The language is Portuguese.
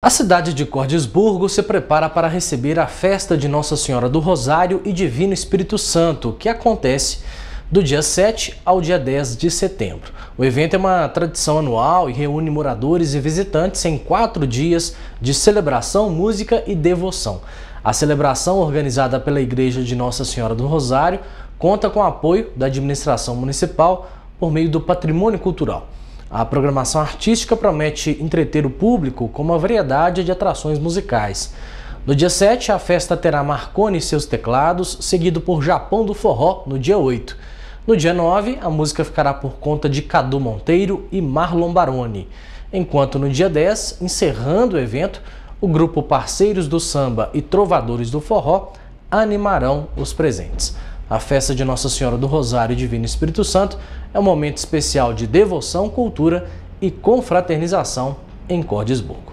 A cidade de Cordisburgo se prepara para receber a festa de Nossa Senhora do Rosário e Divino Espírito Santo, que acontece do dia 7 ao dia 10 de setembro. O evento é uma tradição anual e reúne moradores e visitantes em quatro dias de celebração, música e devoção. A celebração, organizada pela Igreja de Nossa Senhora do Rosário, conta com o apoio da administração municipal por meio do patrimônio cultural. A programação artística promete entreter o público com uma variedade de atrações musicais. No dia 7, a festa terá Marconi e seus teclados, seguido por Japão do Forró no dia 8. No dia 9, a música ficará por conta de Cadu Monteiro e Marlon Baroni. Enquanto no dia 10, encerrando o evento, o grupo Parceiros do Samba e Trovadores do Forró animarão os presentes. A festa de Nossa Senhora do Rosário e Divino Espírito Santo é um momento especial de devoção, cultura e confraternização em Cordesburgo.